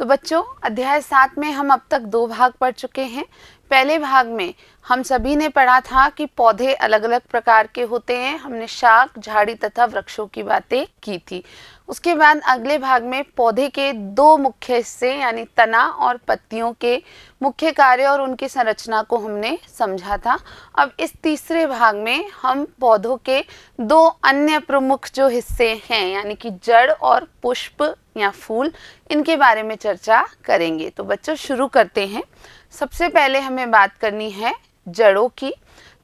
तो बच्चों अध्याय सात में हम अब तक दो भाग पढ़ चुके हैं पहले भाग में हम सभी ने पढ़ा था कि पौधे अलग अलग प्रकार के होते हैं हमने शाक झाड़ी तथा वृक्षों की बातें की थी उसके बाद अगले भाग में पौधे के दो मुख्य हिस्से यानी तना और पत्तियों के मुख्य कार्य और उनकी संरचना को हमने समझा था अब इस तीसरे भाग में हम पौधों के दो अन्य प्रमुख जो हिस्से हैं यानी कि जड़ और पुष्प या फूल इनके बारे में चर्चा करेंगे तो बच्चों शुरू करते हैं सबसे पहले हमें बात करनी है जड़ों की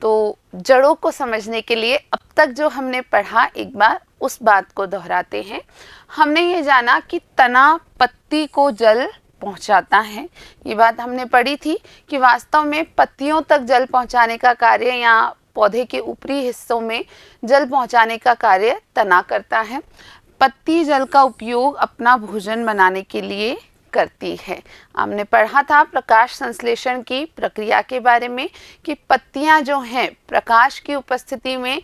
तो जड़ों को समझने के लिए अब तक जो हमने पढ़ा एक बार उस बात को दोहराते हैं हमने ये जाना कि तना पत्ती को जल पहुंचाता है ये बात हमने पढ़ी थी कि वास्तव में पत्तियों तक जल पहुंचाने का कार्य या पौधे के ऊपरी हिस्सों में जल पहुंचाने का कार्य तना करता है पत्ती जल का उपयोग अपना भोजन बनाने के लिए करती है हमने पढ़ा था प्रकाश संश्लेषण की प्रक्रिया के बारे में कि पत्तियां जो हैं प्रकाश की उपस्थिति में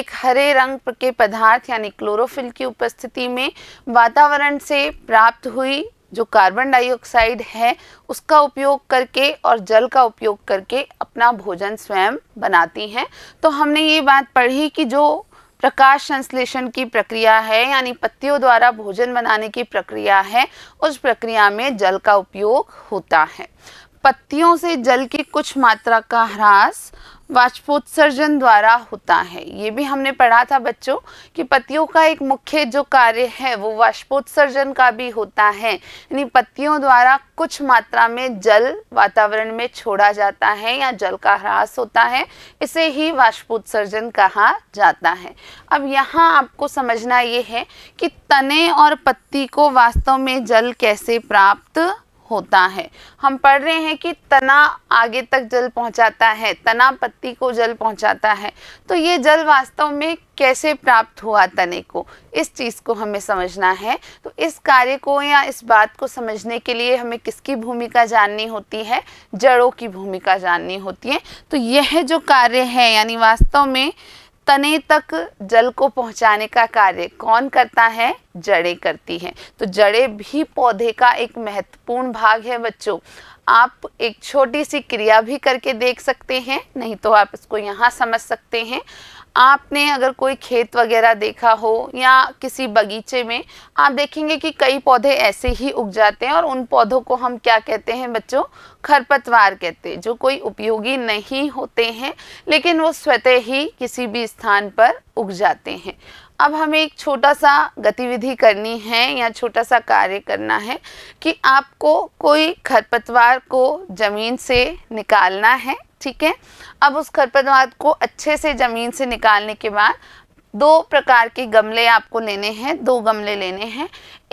एक हरे रंग के पदार्थ यानी क्लोरोफिल की उपस्थिति में वातावरण से प्राप्त हुई जो कार्बन डाइऑक्साइड है उसका उपयोग करके और जल का उपयोग करके अपना भोजन स्वयं बनाती हैं तो हमने ये बात पढ़ी कि जो प्रकाश संश्लेषण की प्रक्रिया है यानी पत्तियों द्वारा भोजन बनाने की प्रक्रिया है उस प्रक्रिया में जल का उपयोग होता है पत्तियों से जल की कुछ मात्रा का ह्रास वाष्पोत्सर्जन द्वारा होता है ये भी हमने पढ़ा था बच्चों कि पतियों का एक मुख्य जो कार्य है वो वाष्पोत्सर्जन का भी होता है यानी पतियों द्वारा कुछ मात्रा में जल वातावरण में छोड़ा जाता है या जल का ह्रास होता है इसे ही वाष्पोत्सर्जन कहा जाता है अब यहाँ आपको समझना ये है कि तने और पत्ती को वास्तव में जल कैसे प्राप्त होता है हम पढ़ रहे हैं कि तना आगे तक जल पहुंचाता है तना पत्ती को जल पहुंचाता है तो ये जल वास्तव में कैसे प्राप्त हुआ तने को इस चीज़ को हमें समझना है तो इस कार्य को या इस बात को समझने के लिए हमें किसकी भूमिका जाननी होती है जड़ों की भूमिका जाननी होती है तो यह जो कार्य है यानी वास्तव में तने तक जल को पहुंचाने का कार्य कौन करता है जड़ें करती हैं तो जड़ें भी पौधे का एक महत्वपूर्ण भाग है बच्चों आप एक छोटी सी क्रिया भी करके देख सकते हैं नहीं तो आप इसको यहाँ समझ सकते हैं आपने अगर कोई खेत वगैरह देखा हो या किसी बगीचे में आप देखेंगे कि कई पौधे ऐसे ही उग जाते हैं और उन पौधों को हम क्या कहते हैं बच्चों खरपतवार कहते हैं जो कोई उपयोगी नहीं होते हैं लेकिन वो स्वतः ही किसी भी स्थान पर उग जाते हैं अब हमें एक छोटा सा गतिविधि करनी है या छोटा सा कार्य करना है कि आपको कोई खरपतवार को ज़मीन से निकालना है ठीक है अब उस खरपतवार को अच्छे से ज़मीन से निकालने के बाद दो प्रकार के गमले आपको लेने हैं दो गमले लेने हैं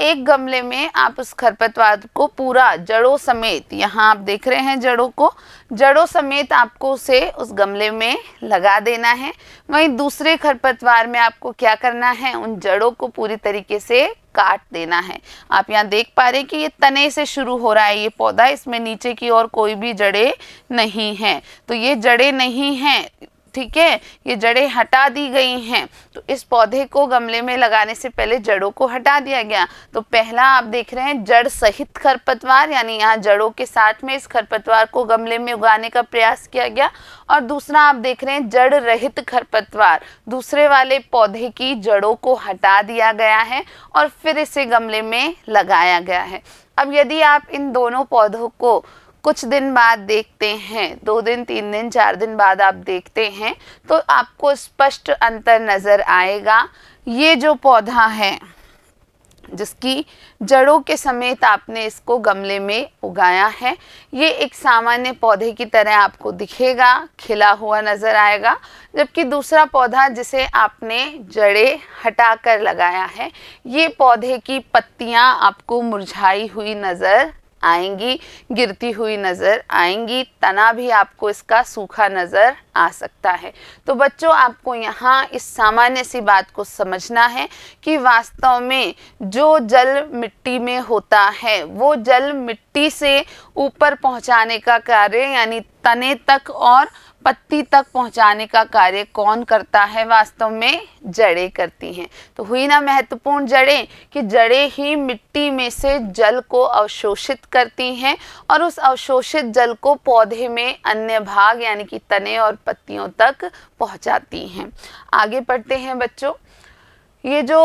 एक गमले में आप उस खरपतवार को पूरा जड़ों समेत यहाँ आप देख रहे हैं जड़ों को जड़ों समेत आपको उसे उस गमले में लगा देना है वहीं दूसरे खरपतवार में आपको क्या करना है उन जड़ों को पूरी तरीके से काट देना है आप यहाँ देख पा रहे हैं कि ये तने से शुरू हो रहा है ये पौधा इसमें नीचे की ओर कोई भी जड़े नहीं हैं तो ये जड़े नहीं हैं ठीक है ये जड़ें हटा दी गई हैं तो इस पौधे को गमले में लगाने से पहले जड़ों को हटा दिया गया तो पहला आप देख रहे हैं जड़ सहित खरपतवार यानी यहाँ जड़ों के साथ में इस खरपतवार को गमले में उगाने का प्रयास किया गया और दूसरा आप देख रहे हैं जड़ रहित खरपतवार दूसरे वाले पौधे की जड़ों को हटा दिया गया है और फिर इसे गमले में लगाया गया है अब यदि आप इन दोनों पौधों को कुछ दिन बाद देखते हैं दो दिन तीन दिन चार दिन बाद आप देखते हैं तो आपको स्पष्ट अंतर नज़र आएगा ये जो पौधा है जिसकी जड़ों के समेत आपने इसको गमले में उगाया है ये एक सामान्य पौधे की तरह आपको दिखेगा खिला हुआ नज़र आएगा जबकि दूसरा पौधा जिसे आपने जड़ें हटाकर लगाया है ये पौधे की पत्तियाँ आपको मुरझाई हुई नज़र आएंगी गिरती हुई नज़र आएंगी तना भी आपको इसका सूखा नज़र आ सकता है तो बच्चों आपको यहाँ इस सामान्य सी बात को समझना है कि वास्तव में जो जल मिट्टी में होता है वो जल मिट्टी से ऊपर पहुँचाने का कार्य यानी तने तक और पत्ती तक पहुंचाने का कार्य कौन करता है वास्तव में जड़ें करती हैं तो हुई ना महत्वपूर्ण जड़े कि जड़े ही मिट्टी में से जल को अवशोषित करती हैं और उस अवशोषित जल को पौधे में अन्य भाग यानी कि तने और पत्तियों तक पहुंचाती हैं आगे पढ़ते हैं बच्चों ये जो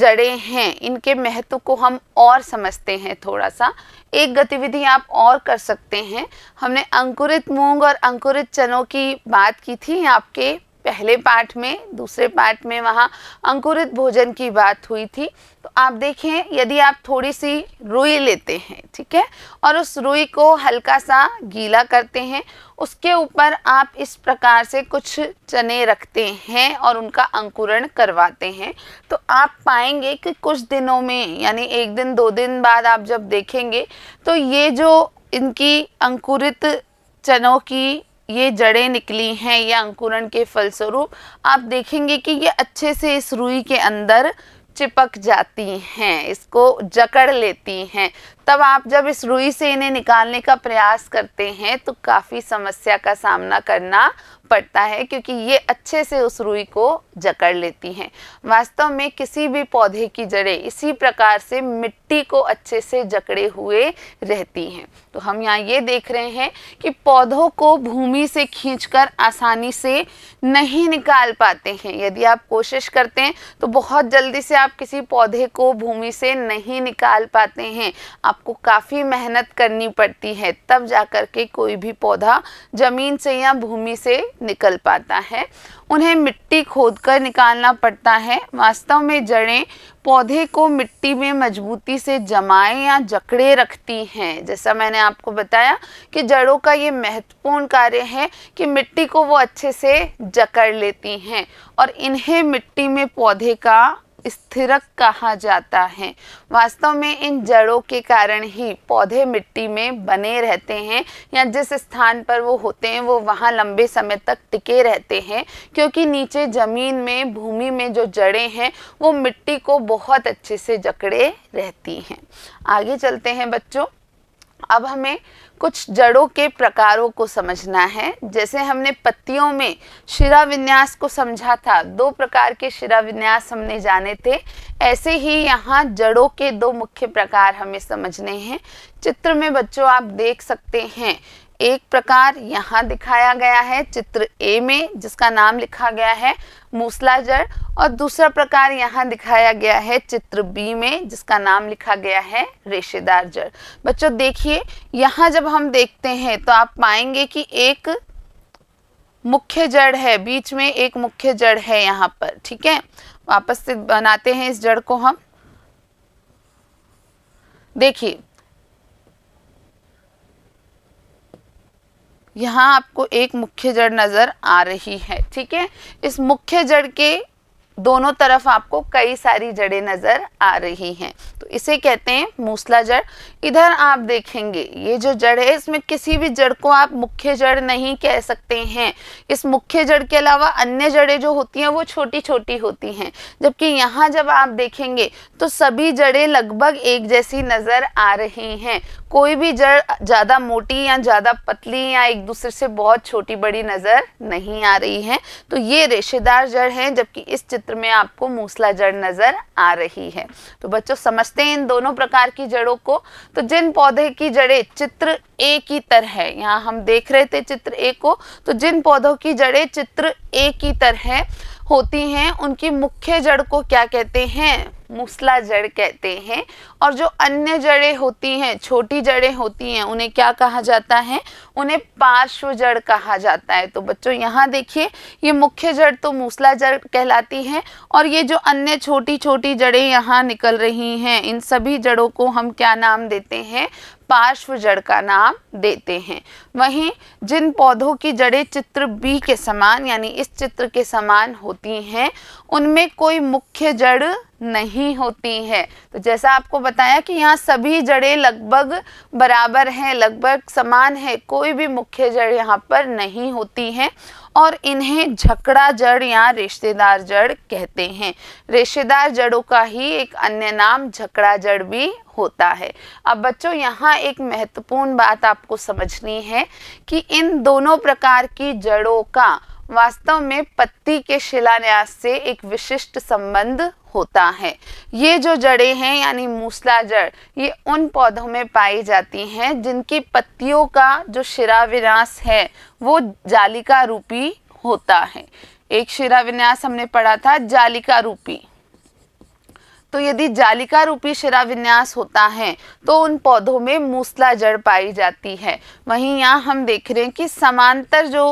जड़े हैं इनके महत्व को हम और समझते हैं थोड़ा सा एक गतिविधि आप और कर सकते हैं हमने अंकुरित मूंग और अंकुरित चनों की बात की थी आपके पहले पाठ में दूसरे पाठ में वहाँ अंकुरित भोजन की बात हुई थी तो आप देखें यदि आप थोड़ी सी रुई लेते हैं ठीक है और उस रुई को हल्का सा गीला करते हैं उसके ऊपर आप इस प्रकार से कुछ चने रखते हैं और उनका अंकुरण करवाते हैं तो आप पाएंगे कि कुछ दिनों में यानी एक दिन दो दिन बाद आप जब देखेंगे तो ये जो इनकी अंकुरित चनों की ये जड़ें निकली हैं या अंकुरण के फलस्वरूप आप देखेंगे कि ये अच्छे से इस रुई के अंदर चिपक जाती हैं इसको जकड़ लेती हैं तब आप जब इस रुई से इन्हें निकालने का प्रयास करते हैं तो काफ़ी समस्या का सामना करना पड़ता है क्योंकि ये अच्छे से उस रुई को जकड़ लेती हैं वास्तव में किसी भी पौधे की जड़ें इसी प्रकार से मिट्टी को अच्छे से जकड़े हुए रहती हैं तो हम यहाँ ये देख रहे हैं कि पौधों को भूमि से खींचकर आसानी से नहीं निकाल पाते हैं यदि आप कोशिश करते हैं तो बहुत जल्दी से आप किसी पौधे को भूमि से नहीं निकाल पाते हैं आप आपको काफ़ी मेहनत करनी पड़ती है तब जा कर के कोई भी पौधा ज़मीन से या भूमि से निकल पाता है उन्हें मिट्टी खोद कर निकालना पड़ता है वास्तव में जड़ें पौधे को मिट्टी में मजबूती से जमाए या जकड़े रखती हैं जैसा मैंने आपको बताया कि जड़ों का ये महत्वपूर्ण कार्य है कि मिट्टी को वो अच्छे से जकड़ लेती हैं और इन्हें मिट्टी में पौधे का स्थिरक कहा जाता है वास्तव में इन जड़ों के कारण ही पौधे मिट्टी में बने रहते हैं या जिस स्थान पर वो होते हैं वो वहाँ लंबे समय तक टिके रहते हैं क्योंकि नीचे ज़मीन में भूमि में जो जड़ें हैं वो मिट्टी को बहुत अच्छे से जकड़े रहती हैं आगे चलते हैं बच्चों अब हमें कुछ जड़ों के प्रकारों को समझना है जैसे हमने पत्तियों में शिरा विन्यास को समझा था दो प्रकार के शिरा विन्यास हमने जाने थे ऐसे ही यहाँ जड़ों के दो मुख्य प्रकार हमें समझने हैं चित्र में बच्चों आप देख सकते हैं एक प्रकार यहाँ दिखाया गया है चित्र ए में जिसका नाम लिखा गया है मूसला जड़ और दूसरा प्रकार यहाँ दिखाया गया है चित्र बी में जिसका नाम लिखा गया है रेशेदार जड़ बच्चों देखिए यहाँ जब हम देखते हैं तो आप पाएंगे कि एक मुख्य जड़ है बीच में एक मुख्य जड़ है यहाँ पर ठीक है वापस से बनाते हैं इस जड़ को हम देखिए यहाँ आपको एक मुख्य जड़ नज़र आ रही है ठीक है इस मुख्य जड़ के दोनों तरफ आपको कई सारी जड़ें नज़र आ रही हैं तो इसे कहते हैं मूसला जड़ इधर आप देखेंगे ये जो जड़ है इसमें किसी भी जड़ को आप मुख्य जड़ नहीं कह सकते हैं इस मुख्य जड़ के अलावा अन्य जड़ें जो होती हैं वो छोटी छोटी होती हैं जबकि यहाँ जब आप देखेंगे तो सभी जड़ें लगभग एक जैसी नज़र आ रही हैं कोई भी जड़ ज़्यादा मोटी या ज़्यादा पतली या एक दूसरे से बहुत छोटी बड़ी नज़र नहीं आ रही है तो ये रेशेदार जड़ हैं जबकि इस चित्र चित्र में आपको मूसला जड़ नजर आ रही है तो बच्चों समझते हैं इन दोनों प्रकार की जड़ों को तो जिन पौधे की जड़ें चित्र ए की तरह है यहाँ हम देख रहे थे चित्र ए को तो जिन पौधों की जड़ें चित्र ए की तरह होती हैं उनकी मुख्य जड़ को क्या कहते हैं मूसला जड़ कहते हैं और जो अन्य जड़ें होती हैं छोटी जड़ें होती हैं उन्हें क्या कहा जाता है उन्हें पार्श्व जड़ कहा जाता है तो बच्चों यहाँ देखिए ये मुख्य जड़ तो मूसला जड़ कहलाती है और ये जो अन्य छोटी छोटी जड़ें यहाँ निकल रही हैं इन सभी जड़ों को हम क्या नाम देते हैं पार्श्व जड़ का नाम देते हैं वहीं जिन पौधों की जड़ें चित्र बी के समान यानी इस चित्र के समान होती हैं उनमें कोई मुख्य जड़ नहीं होती है तो जैसा आपको बताया कि यहाँ सभी जड़ें लगभग बराबर हैं लगभग समान है कोई भी मुख्य जड़ यहाँ पर नहीं होती है और इन्हें झकड़ा जड़ या रिश्तेदार जड़ कहते हैं रिश्तेदार जड़ों का ही एक अन्य नाम झकड़ा जड़ भी होता है अब बच्चों यहाँ एक महत्वपूर्ण बात आपको समझनी है कि इन दोनों प्रकार की जड़ों का वास्तव में पत्ती के शिलान्यास से एक विशिष्ट संबंध होता है ये जो जड़ें हैं यानी मूसला जड़ ये उन पौधों में पाई जाती हैं जिनकी पत्तियों का जो शिरा विन्यास है वो जालिका रूपी होता है एक शिरा विन्यास हमने पढ़ा था जालिका रूपी तो यदि जालिका रूपी शिरा विन्यास होता है तो उन पौधों में मूसला जड़ पाई जाती है वहीं यहाँ हम देख रहे हैं कि समांतर जो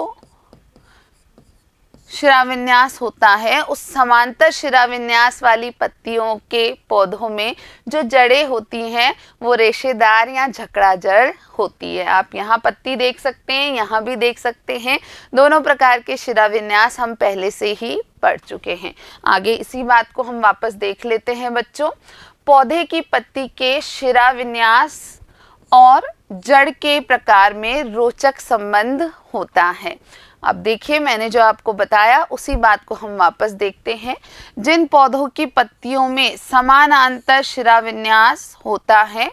शिराविन्यास होता है उस समांतर शिराविन्यास वाली पत्तियों के पौधों में जो जड़ें होती हैं वो रेशेदार या झकड़ा जड़ होती है आप यहाँ पत्ती देख सकते हैं यहाँ भी देख सकते हैं दोनों प्रकार के शिराविन्यास हम पहले से ही पढ़ चुके हैं आगे इसी बात को हम वापस देख लेते हैं बच्चों पौधे की पत्ती के शिराविन्यास और जड़ के प्रकार में रोचक संबंध होता है अब देखिए मैंने जो आपको बताया उसी बात को हम वापस देखते हैं जिन पौधों की पत्तियों में समानांतर विन्यास होता है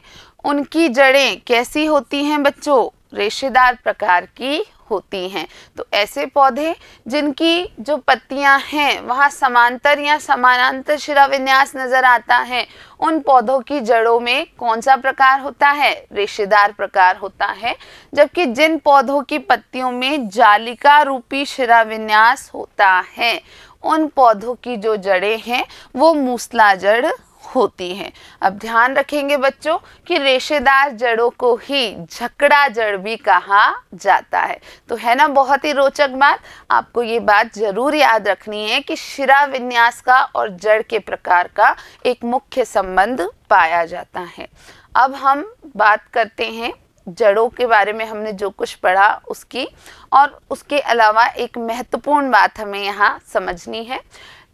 उनकी जड़ें कैसी होती हैं बच्चों रेशेदार प्रकार की होती हैं तो ऐसे पौधे जिनकी जो पत्तियां हैं वहाँ समांतर या समानांतर शिरा विन्यास नज़र आता है उन पौधों की जड़ों में कौन सा प्रकार होता है रेशेदार प्रकार होता है जबकि जिन पौधों की पत्तियों में जालिका रूपी शिरा विन्यास होता है उन पौधों की जो जड़ें हैं वो मूसला जड़ होती हैं अब ध्यान रखेंगे बच्चों कि रेशेदार जड़ों को ही झकड़ा जड़ भी कहा जाता है तो है ना बहुत ही रोचक बात आपको ये बात जरूर याद रखनी है कि शिरा विन्यास का और जड़ के प्रकार का एक मुख्य संबंध पाया जाता है अब हम बात करते हैं जड़ों के बारे में हमने जो कुछ पढ़ा उसकी और उसके अलावा एक महत्वपूर्ण बात हमें यहाँ समझनी है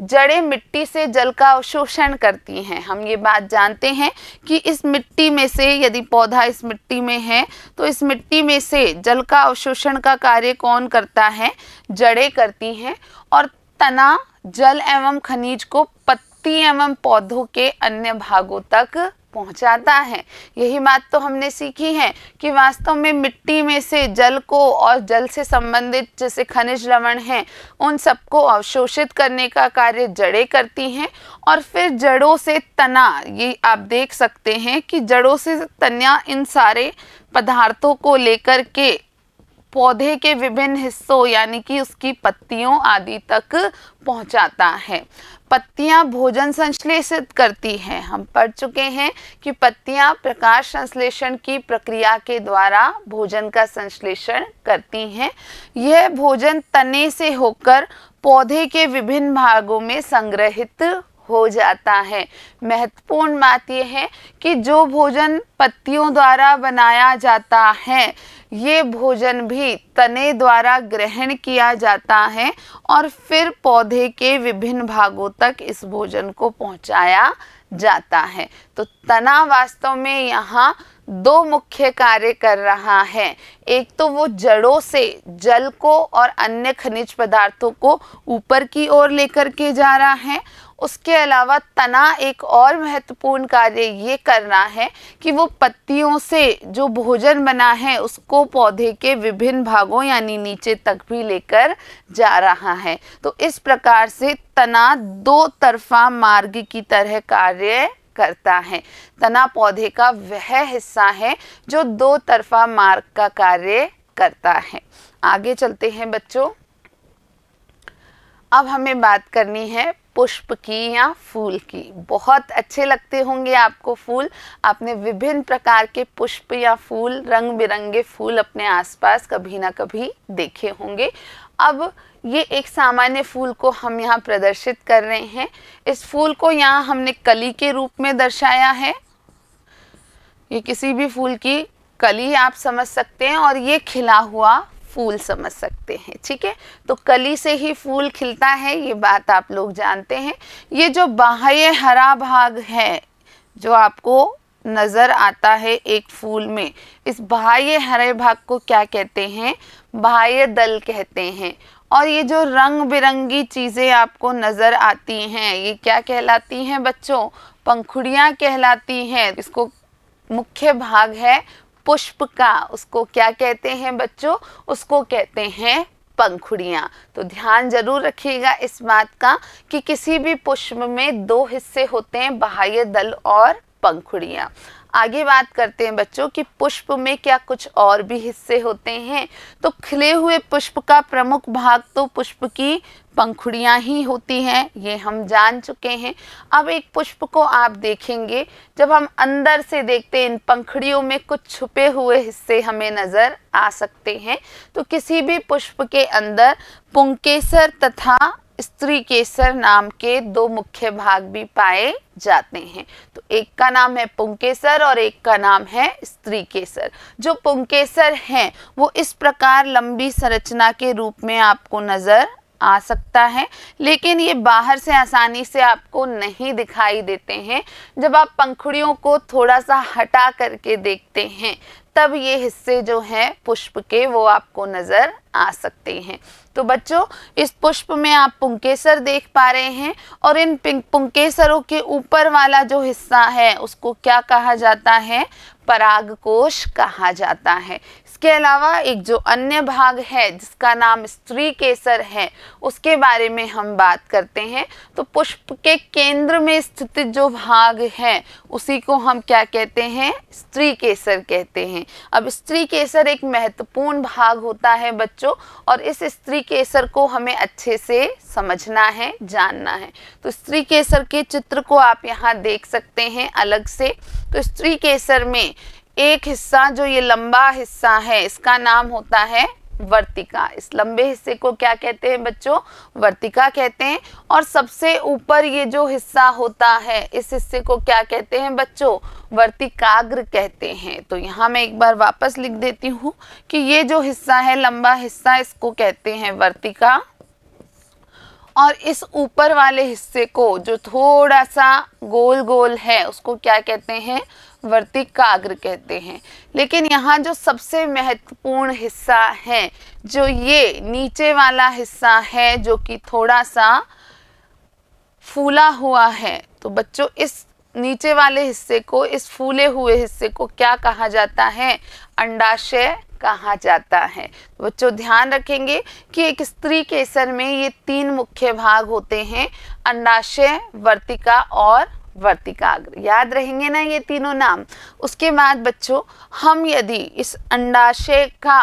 जड़ें मिट्टी से जल का अवशोषण करती हैं हम ये बात जानते हैं कि इस मिट्टी में से यदि पौधा इस मिट्टी में है तो इस मिट्टी में से जल का अवशोषण का कार्य कौन करता है जड़ें करती हैं और तना जल एवं खनिज को पत्ती एवं पौधों के अन्य भागों तक पहुंचाता है यही बात तो हमने सीखी है कि वास्तव में मिट्टी में से जल को और जल से संबंधित जैसे खनिज लवण हैं उन सबको अवशोषित करने का कार्य जड़ें करती हैं और फिर जड़ों से तना ये आप देख सकते हैं कि जड़ों से तना इन सारे पदार्थों को लेकर के पौधे के विभिन्न हिस्सों यानी कि उसकी पत्तियों आदि तक पहुंचाता है पत्तियां भोजन संश्लेषित करती हैं हम पढ़ चुके हैं कि पत्तियां प्रकाश संश्लेषण की प्रक्रिया के द्वारा भोजन का संश्लेषण करती हैं यह भोजन तने से होकर पौधे के विभिन्न भागों में संग्रहित हो जाता है महत्वपूर्ण बात यह है कि जो भोजन पत्तियों द्वारा बनाया जाता है ये भोजन भी तने द्वारा ग्रहण किया जाता है और फिर पौधे के विभिन्न भागों तक इस भोजन को पहुंचाया जाता है तो तना वास्तव में यहाँ दो मुख्य कार्य कर रहा है एक तो वो जड़ों से जल को और अन्य खनिज पदार्थों को ऊपर की ओर लेकर के जा रहा है उसके अलावा तना एक और महत्वपूर्ण कार्य ये करना है कि वो पत्तियों से जो भोजन बना है उसको पौधे के विभिन्न भागों यानी नीचे तक भी लेकर जा रहा है तो इस प्रकार से तना दो तरफा मार्ग की तरह कार्य करता है तना पौधे का वह हिस्सा है जो दो तरफा मार्ग का कार्य करता है आगे चलते हैं बच्चों अब हमें बात करनी है पुष्प की या फूल की बहुत अच्छे लगते होंगे आपको फूल आपने विभिन्न प्रकार के पुष्प या फूल रंग बिरंगे फूल अपने आसपास कभी ना कभी देखे होंगे अब ये एक सामान्य फूल को हम यहाँ प्रदर्शित कर रहे हैं इस फूल को यहाँ हमने कली के रूप में दर्शाया है ये किसी भी फूल की कली आप समझ सकते हैं और ये खिला हुआ फूल समझ सकते हैं ठीक है तो कली से ही फूल खिलता है ये बात आप लोग जानते हैं ये जो बाह्य हरा भाग है जो आपको नज़र आता है एक फूल में इस बाह्य हरे भाग को क्या कहते हैं बाह्य दल कहते हैं और ये जो रंग बिरंगी चीज़ें आपको नज़र आती हैं ये क्या कहलाती हैं बच्चों पंखुड़ियाँ कहलाती हैं इसको मुख्य भाग है पुष्प का उसको क्या कहते हैं बच्चों उसको कहते हैं पंखुड़िया तो ध्यान जरूर रखिएगा इस बात का कि किसी भी पुष्प में दो हिस्से होते हैं बाह्य दल और पंखुड़िया आगे बात करते हैं बच्चों कि पुष्प में क्या कुछ और भी हिस्से होते हैं तो खिले हुए पुष्प का प्रमुख भाग तो पुष्प की पंखुड़ियाँ ही होती हैं ये हम जान चुके हैं अब एक पुष्प को आप देखेंगे जब हम अंदर से देखते इन पंखुड़ियों में कुछ छुपे हुए हिस्से हमें नज़र आ सकते हैं तो किसी भी पुष्प के अंदर पुंकेसर तथा स्त्री केसर नाम के दो मुख्य भाग भी पाए जाते हैं तो एक का नाम है पुंकेसर और एक का नाम है स्त्री केसर जो पुंकेसर हैं वो इस प्रकार लंबी संरचना के रूप में आपको नज़र आ सकता है लेकिन ये बाहर से आसानी से आपको नहीं दिखाई देते हैं जब आप पंखुड़ियों को थोड़ा सा हटा करके देखते हैं तब ये हिस्से जो हैं पुष्प के वो आपको नज़र आ सकते हैं तो बच्चों इस पुष्प में आप पुंकेसर देख पा रहे हैं और इन पुंकेसरों के ऊपर वाला जो हिस्सा है उसको क्या कहा जाता है पराग कोश कहा जाता है इसके अलावा एक जो अन्य भाग है जिसका नाम स्त्री केसर है उसके बारे में हम बात करते हैं तो पुष्प के केंद्र में स्थित जो भाग है उसी को हम क्या कहते हैं स्त्री केसर कहते हैं अब स्त्री केसर एक महत्वपूर्ण भाग होता है बच्चों और इस स्त्री केसर को हमें अच्छे से समझना है जानना है तो स्त्री केसर के चित्र को आप यहाँ देख सकते हैं अलग से तो स्त्री केसर में एक हिस्सा जो ये लंबा हिस्सा है इसका नाम होता है वर्तिका इस लंबे हिस्से को क्या कहते हैं बच्चों वर्तिका कहते हैं और सबसे ऊपर ये जो हिस्सा होता है इस हिस्से को क्या कहते हैं बच्चों वर्तिकाग्र कहते हैं तो यहाँ मैं एक बार वापस लिख देती हूँ कि ये जो हिस्सा है लंबा हिस्सा इसको कहते हैं वर्तिका और इस ऊपर वाले हिस्से को जो थोड़ा सा गोल गोल है उसको क्या कहते हैं वर्तिकाग्र कहते हैं लेकिन यहाँ जो सबसे महत्वपूर्ण हिस्सा है जो ये नीचे वाला हिस्सा है जो कि थोड़ा सा फूला हुआ है तो बच्चों इस नीचे वाले हिस्से को इस फूले हुए हिस्से को क्या कहा जाता है अंडाशय कहा जाता है तो बच्चों ध्यान रखेंगे कि एक स्त्री के सर में ये तीन मुख्य भाग होते हैं अंडाशय वर्तिका और वर्तिकाग्र याद रहेंगे ना ये तीनों नाम उसके बाद बच्चों हम यदि इस अंडाशय का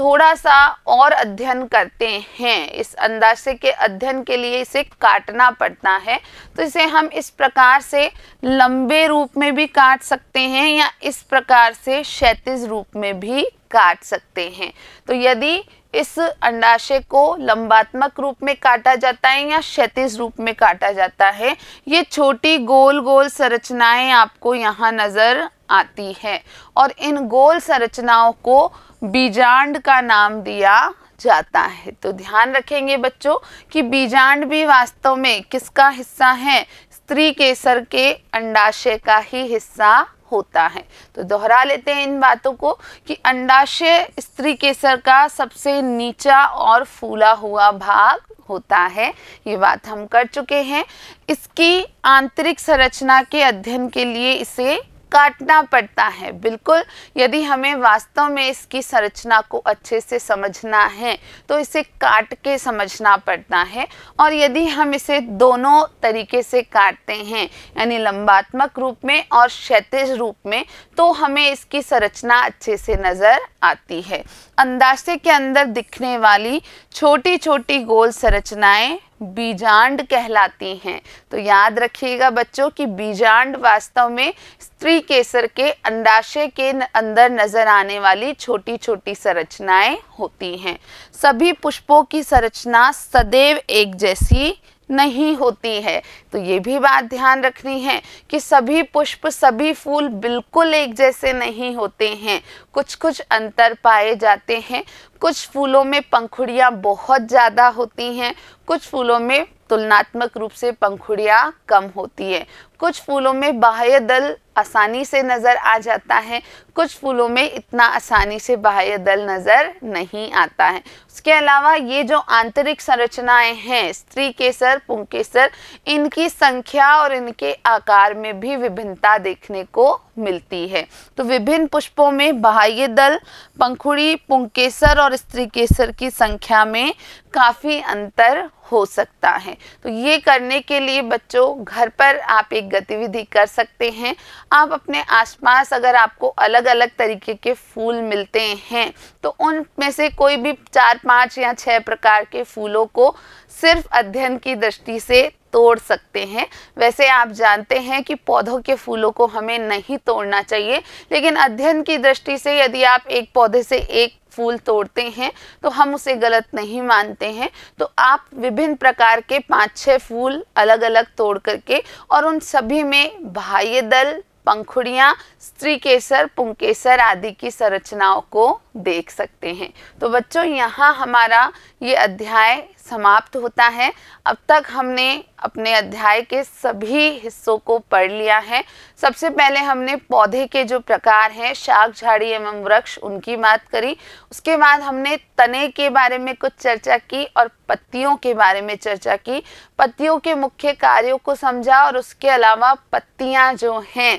थोड़ा सा और अध्ययन करते हैं इस अंदाजे के अध्ययन के लिए इसे काटना पड़ता है तो इसे हम इस प्रकार से लंबे रूप में भी काट सकते हैं या इस प्रकार से क्षैतिज रूप में भी काट सकते हैं तो यदि इस अंडाशय को लंबात्मक रूप में काटा जाता है या क्षतिज रूप में काटा जाता है ये छोटी गोल गोल संरचनाएं आपको यहाँ नज़र आती है और इन गोल संरचनाओं को बीजांड का नाम दिया जाता है तो ध्यान रखेंगे बच्चों कि बीजांड भी वास्तव में किसका हिस्सा है स्त्री केसर के अंडाशय का ही हिस्सा होता है तो दोहरा लेते हैं इन बातों को कि अंडाशय स्त्री केसर का सबसे नीचा और फूला हुआ भाग होता है ये बात हम कर चुके हैं इसकी आंतरिक संरचना के अध्ययन के लिए इसे काटना पड़ता है बिल्कुल यदि हमें वास्तव में इसकी संरचना को अच्छे से समझना है तो इसे काट के समझना पड़ता है और यदि हम इसे दोनों तरीके से काटते हैं यानी लंबात्मक रूप में और क्षेत्र रूप में तो हमें इसकी संरचना अच्छे से नज़र आती है अंदाजे के अंदर दिखने वाली छोटी छोटी गोल संरचनाएं बीजांड कहलाती हैं तो याद रखिएगा बच्चों कि बीजांड वास्तव में स्त्री केसर के अंडाशय के अंदर नजर आने वाली छोटी छोटी संरचनाएं होती हैं सभी पुष्पों की संरचना सदैव एक जैसी नहीं होती है तो ये भी बात ध्यान रखनी है कि सभी पुष्प सभी फूल बिल्कुल एक जैसे नहीं होते हैं कुछ कुछ अंतर पाए जाते हैं कुछ फूलों में पंखुड़ियाँ बहुत ज़्यादा होती हैं कुछ फूलों में तुलनात्मक रूप से पंखुड़ियाँ कम होती है कुछ फूलों में बाह्य दल आसानी से नज़र आ जाता है कुछ फूलों में इतना आसानी से बाह्य दल नज़र नहीं आता है उसके अलावा ये जो आंतरिक संरचनाएं हैं स्त्री केसर पुंकेसर इनकी संख्या और इनके आकार में भी विभिन्नता देखने को मिलती है तो विभिन्न पुष्पों में बाह्य दल पंखुड़ी पुंकेसर और स्त्री केसर की संख्या में काफ़ी अंतर हो सकता है तो ये करने के लिए बच्चों घर पर आप एक एक गतिविधि कर सकते हैं आप अपने आसपास अगर आपको अलग अलग तरीके के फूल मिलते हैं तो उनमें से कोई भी चार पांच या छह प्रकार के फूलों को सिर्फ अध्ययन की दृष्टि से तोड़ सकते हैं वैसे आप जानते हैं कि पौधों के फूलों को हमें नहीं तोड़ना चाहिए लेकिन अध्ययन की दृष्टि से यदि आप एक पौधे से एक फूल तोड़ते हैं तो हम उसे गलत नहीं मानते हैं तो आप विभिन्न प्रकार के पाँच छः फूल अलग अलग तोड़ करके और उन सभी में बाह्य दल पंखुड़ियाँ स्त्री केसर पुंकेसर आदि की संरचनाओं को देख सकते हैं तो बच्चों यहाँ हमारा ये अध्याय समाप्त होता है अब तक हमने अपने अध्याय के सभी हिस्सों को पढ़ लिया है सबसे पहले हमने पौधे के जो प्रकार हैं शाक झाड़ी एवं वृक्ष उनकी बात करी उसके बाद हमने तने के बारे में कुछ चर्चा की और पत्तियों के बारे में चर्चा की पत्तियों के मुख्य कार्यों को समझा और उसके अलावा पत्तियां जो हैं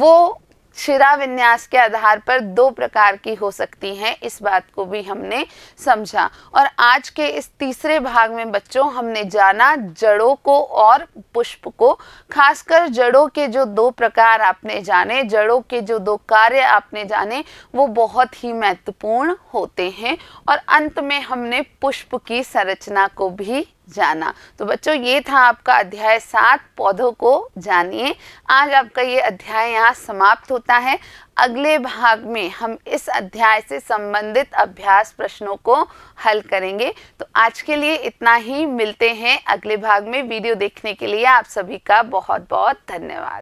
वो शिरा विन्यास के आधार पर दो प्रकार की हो सकती हैं इस बात को भी हमने समझा और आज के इस तीसरे भाग में बच्चों हमने जाना जड़ों को और पुष्प को खासकर जड़ों के जो दो प्रकार आपने जाने जड़ों के जो दो कार्य आपने जाने वो बहुत ही महत्वपूर्ण होते हैं और अंत में हमने पुष्प की संरचना को भी जाना तो बच्चों ये था आपका अध्याय सात पौधों को जानिए आज आपका ये अध्याय यहाँ समाप्त होता है अगले भाग में हम इस अध्याय से संबंधित अभ्यास प्रश्नों को हल करेंगे तो आज के लिए इतना ही मिलते हैं अगले भाग में वीडियो देखने के लिए आप सभी का बहुत बहुत धन्यवाद